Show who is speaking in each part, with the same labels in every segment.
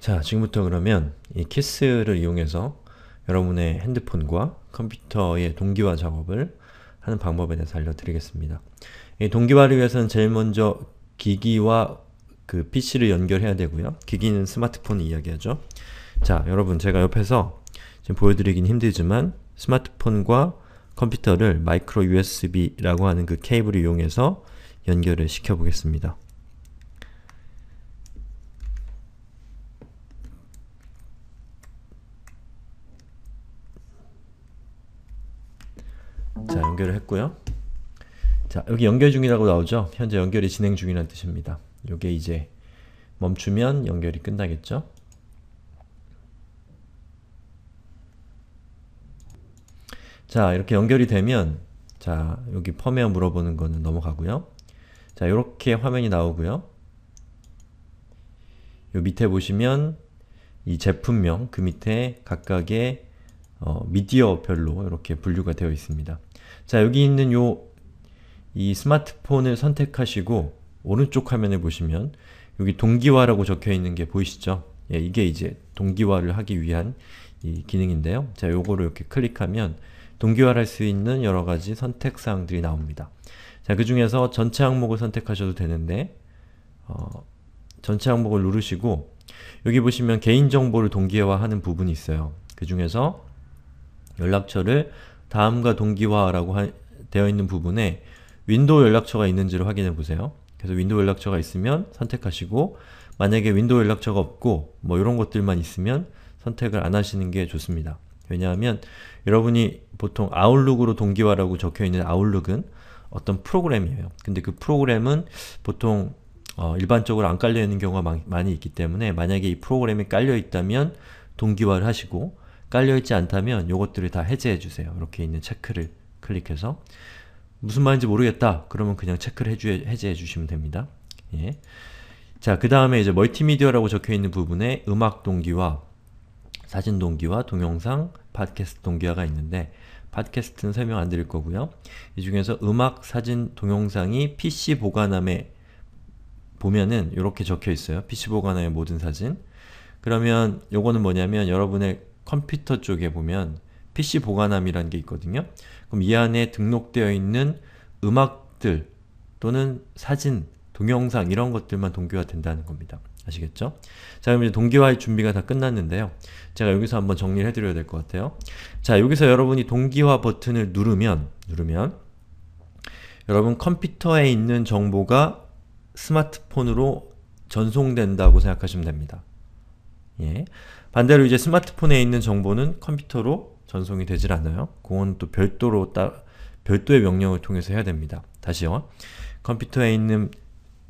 Speaker 1: 자, 지금부터 그러면 이 키스를 이용해서 여러분의 핸드폰과 컴퓨터의 동기화 작업을 하는 방법에 대해서 알려드리겠습니다. 이 동기화를 위해서는 제일 먼저 기기와 그 PC를 연결해야 되고요. 기기는 스마트폰 이야기하죠. 자, 여러분 제가 옆에서 지금 보여드리긴 힘들지만 스마트폰과 컴퓨터를 마이크로 USB라고 하는 그 케이블을 이용해서 연결을 시켜보겠습니다. 자, 연결을 했고요. 자, 여기 연결 중이라고 나오죠? 현재 연결이 진행 중이라는 뜻입니다. 이게 이제 멈추면 연결이 끝나겠죠? 자, 이렇게 연결이 되면 자, 여기 펌웨어 물어보는 거는 넘어가고요. 자, 이렇게 화면이 나오고요. 요 밑에 보시면 이 제품명 그 밑에 각각의 어, 미디어별로 이렇게 분류가 되어 있습니다. 자 여기 있는 요 이 스마트폰을 선택하시고 오른쪽 화면을 보시면 여기 동기화라고 적혀있는 게 보이시죠? 예, 이게 이제 동기화를 하기 위한 이 기능인데요. 자, 요거를 이렇게 클릭하면 동기화할 를수 있는 여러가지 선택사항들이 나옵니다. 자, 그 중에서 전체 항목을 선택하셔도 되는데 어, 전체 항목을 누르시고 여기 보시면 개인정보를 동기화하는 부분이 있어요. 그 중에서 연락처를 다음과 동기화라고 하, 되어 있는 부분에 윈도우 연락처가 있는지를 확인해 보세요. 그래서 윈도우 연락처가 있으면 선택하시고 만약에 윈도우 연락처가 없고 뭐 이런 것들만 있으면 선택을 안 하시는 게 좋습니다. 왜냐하면 여러분이 보통 아웃룩으로 동기화라고 적혀있는 아웃룩은 어떤 프로그램이에요. 근데 그 프로그램은 보통 어, 일반적으로 안 깔려있는 경우가 많이 있기 때문에 만약에 이 프로그램이 깔려있다면 동기화를 하시고 깔려있지 않다면 요것들을 다 해제해주세요. 이렇게 있는 체크를 클릭해서 무슨 말인지 모르겠다. 그러면 그냥 체크를 해주, 해제해주시면 됩니다. 예. 자, 그 다음에 이제 멀티미디어라고 적혀있는 부분에 음악 동기와 사진 동기와 동영상, 팟캐스트 동기화가 있는데 팟캐스트는 설명 안 드릴 거고요. 이 중에서 음악, 사진, 동영상이 PC 보관함에 보면은 이렇게 적혀 있어요. PC 보관함의 모든 사진. 그러면 요거는 뭐냐면 여러분의 컴퓨터 쪽에 보면 PC 보관함이라는 게 있거든요. 그럼 이 안에 등록되어 있는 음악들 또는 사진, 동영상 이런 것들만 동기화 된다는 겁니다. 아시겠죠? 자 그럼 이제 동기화의 준비가 다 끝났는데요. 제가 여기서 한번 정리를 해드려야 될 것 같아요. 자 여기서 여러분이 동기화 버튼을 누르면 누르면 여러분 컴퓨터에 있는 정보가 스마트폰으로 전송된다고 생각하시면 됩니다. 예. 반대로 이제 스마트폰에 있는 정보는 컴퓨터로 전송이 되질 않아요. 그건 또 별도로 따, 별도의 명령을 통해서 해야 됩니다. 다시요. 컴퓨터에 있는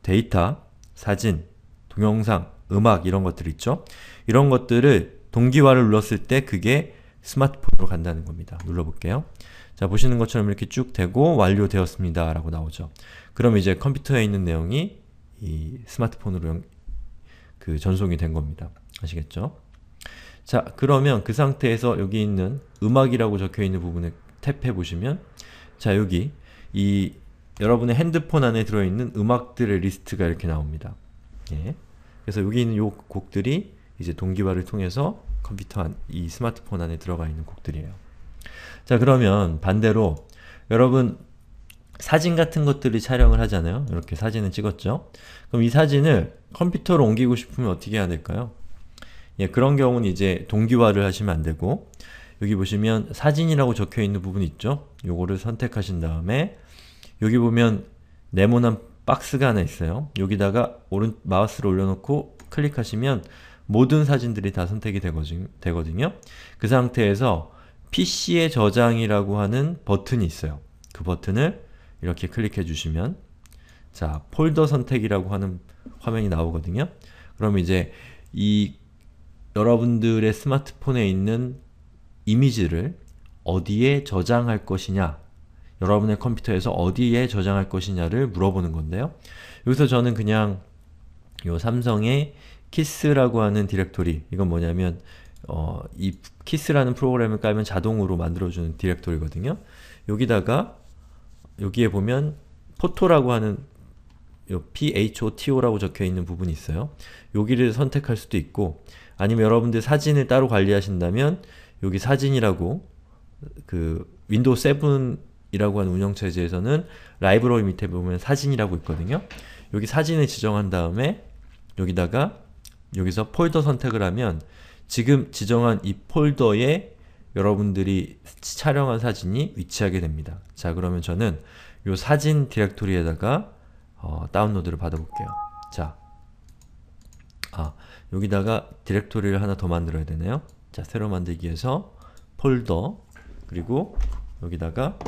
Speaker 1: 데이터, 사진, 동영상, 음악 이런 것들 있죠? 이런 것들을 동기화를 눌렀을 때 그게 스마트폰으로 간다는 겁니다. 눌러볼게요. 자, 보시는 것처럼 이렇게 쭉 되고 완료되었습니다. 라고 나오죠. 그럼 이제 컴퓨터에 있는 내용이 이 스마트폰으로 그 전송이 된 겁니다. 아시겠죠? 자 그러면 그 상태에서 여기 있는 음악이라고 적혀있는 부분을 탭해보시면 자 여기 이 여러분의 핸드폰 안에 들어있는 음악들의 리스트가 이렇게 나옵니다. 예. 그래서 여기 있는 요 곡들이 이제 동기화를 통해서 컴퓨터 안, 이 스마트폰 안에 들어가 있는 곡들이에요. 자 그러면 반대로 여러분 사진 같은 것들이 촬영을 하잖아요. 이렇게 사진을 찍었죠. 그럼 이 사진을 컴퓨터로 옮기고 싶으면 어떻게 해야 될까요? 예, 그런 경우는 이제 동기화를 하시면 안 되고 여기 보시면 사진이라고 적혀 있는 부분 있죠? 요거를 선택하신 다음에 여기 보면 네모난 박스가 하나 있어요. 여기다가 오른 마우스를 올려놓고 클릭하시면 모든 사진들이 다 선택이 되거든요. 그 상태에서 PC의 저장이라고 하는 버튼이 있어요. 그 버튼을 이렇게 클릭해 주시면 자, 폴더 선택이라고 하는 화면이 나오거든요. 그럼 이제 이 여러분들의 스마트폰에 있는 이미지를 어디에 저장할 것이냐 여러분의 컴퓨터에서 어디에 저장할 것이냐를 물어보는 건데요. 여기서 저는 그냥 요 삼성의 키스라고 하는 디렉토리 이건 뭐냐면 어, 이 키스라는 프로그램을 깔면 자동으로 만들어주는 디렉토리거든요. 여기다가 여기에 보면 포토라고 하는 요 photo라고 적혀있는 부분이 있어요. 여기를 선택할 수도 있고 아니면 여러분들 사진을 따로 관리하신다면 여기 사진이라고 그 윈도우 7이라고 하는 운영체제에서는 라이브러리 밑에 보면 사진이라고 있거든요. 여기 사진을 지정한 다음에 여기다가 여기서 폴더 선택을 하면 지금 지정한 이 폴더에 여러분들이 촬영한 사진이 위치하게 됩니다. 자 그러면 저는 이 사진 디렉토리에다가 어, 다운로드를 받아볼게요. 자, 아, 여기다가 디렉토리를 하나 더 만들어야 되네요. 자, 새로 만들기에서 폴더 그리고 여기다가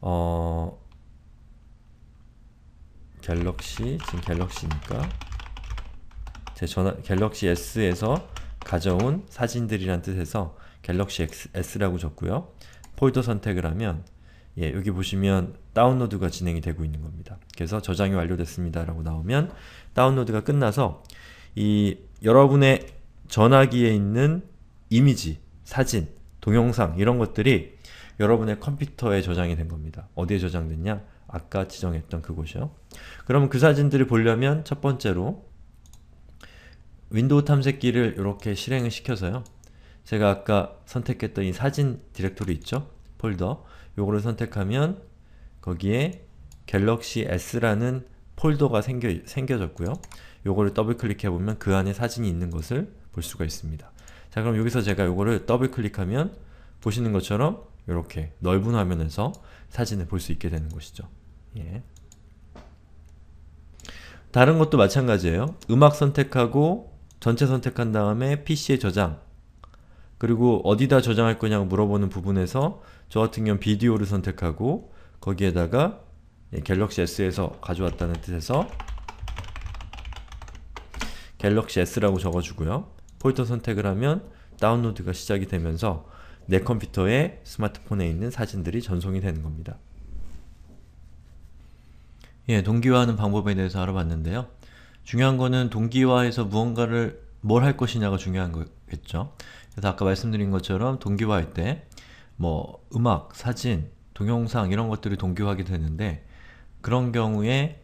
Speaker 1: 어 갤럭시, 지금 갤럭시니까 제 전화, 갤럭시 S에서 가져온 사진들이란 뜻에서 갤럭시 S라고 적고요. 폴더 선택을 하면 예, 여기 보시면 다운로드가 진행이 되고 있는 겁니다. 그래서 저장이 완료됐습니다 라고 나오면 다운로드가 끝나서 이 여러분의 전화기에 있는 이미지, 사진, 동영상 이런 것들이 여러분의 컴퓨터에 저장이 된 겁니다. 어디에 저장됐냐? 아까 지정했던 그곳이요. 그러면 그 사진들을 보려면 첫 번째로 윈도우 탐색기를 이렇게 실행을 시켜서요. 제가 아까 선택했던 이 사진 디렉토리 있죠? 폴더. 요거를 선택하면 거기에 갤럭시 S라는 폴더가 생겨, 생겨졌고요. 요거를 더블 클릭해 보면 그 안에 사진이 있는 것을 볼 수가 있습니다. 자 그럼 여기서 제가 요거를 더블 클릭하면 보시는 것처럼 이렇게 넓은 화면에서 사진을 볼 수 있게 되는 것이죠. 예. 다른 것도 마찬가지예요. 음악 선택하고 전체 선택한 다음에 PC에 저장 그리고 어디다 저장할 거냐고 물어보는 부분에서 저 같은 경우 비디오를 선택하고 거기에다가 예, 갤럭시 S에서 가져왔다는 뜻에서 갤럭시 S라고 적어주고요. 폴더 선택을 하면 다운로드가 시작이 되면서 내 컴퓨터에 스마트폰에 있는 사진들이 전송이 되는 겁니다. 예, 동기화하는 방법에 대해서 알아봤는데요. 중요한 거는 동기화해서 무언가를 뭘 할 것이냐가 중요한 거겠죠. 그래서 아까 말씀드린 것처럼 동기화할 때 뭐 음악, 사진, 동영상 이런 것들이 동기화하게 되는데 그런 경우에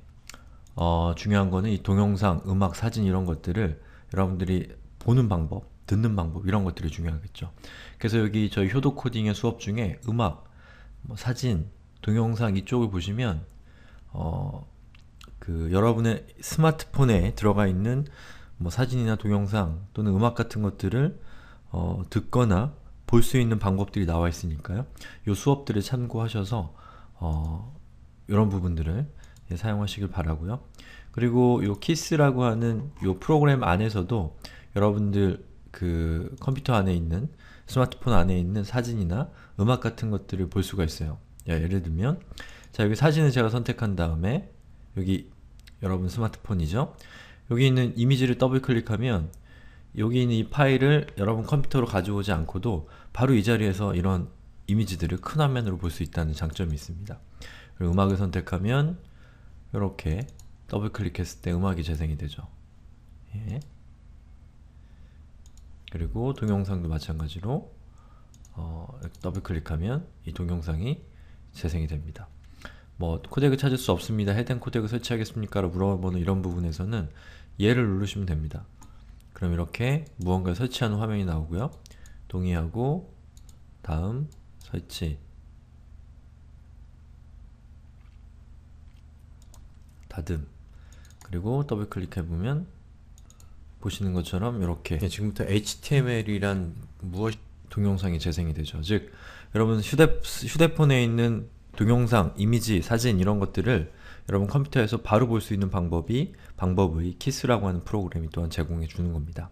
Speaker 1: 어, 중요한 거는 이 동영상, 음악, 사진 이런 것들을 여러분들이 보는 방법, 듣는 방법 이런 것들이 중요하겠죠. 그래서 여기 저희 효도 코딩의 수업 중에 음악, 뭐 사진, 동영상 이쪽을 보시면 어, 그 여러분의 스마트폰에 들어가 있는 뭐 사진이나 동영상 또는 음악 같은 것들을 어, 듣거나 볼 수 있는 방법들이 나와 있으니까요. 이 수업들을 참고하셔서 어, 이런 부분들을 예, 사용하시길 바라고요. 그리고 요 키스라고 하는 요 프로그램 안에서도 여러분들 그 컴퓨터 안에 있는 스마트폰 안에 있는 사진이나 음악 같은 것들을 볼 수가 있어요. 예, 예를 들면 자 여기 사진을 제가 선택한 다음에 여기 여러분 스마트폰이죠? 여기 있는 이미지를 더블클릭하면 여기 있는 이 파일을 여러분 컴퓨터로 가져오지 않고도 바로 이 자리에서 이런 이미지들을 큰 화면으로 볼 수 있다는 장점이 있습니다. 음악을 선택하면 이렇게 더블 클릭했을 때 음악이 재생이 되죠. 예. 그리고 동영상도 마찬가지로 어, 더블 클릭하면 이 동영상이 재생이 됩니다. 뭐 코덱을 찾을 수 없습니다. 해당 코덱을 설치하겠습니까? 라고 물어보는 이런 부분에서는 얘를 누르시면 됩니다. 그럼 이렇게 무언가 설치하는 화면이 나오고요. 동의하고 다음 설치 다듬 그리고 더블 클릭해보면 보시는 것처럼 이렇게 네, 지금부터 HTML이란 무엇 동영상이 재생이 되죠. 즉 여러분 휴대, 휴대폰에 있는 동영상, 이미지, 사진 이런 것들을 여러분 컴퓨터에서 바로 볼 수 있는 방법이 방법의 키스라고 하는 프로그램이 또한 제공해 주는 겁니다.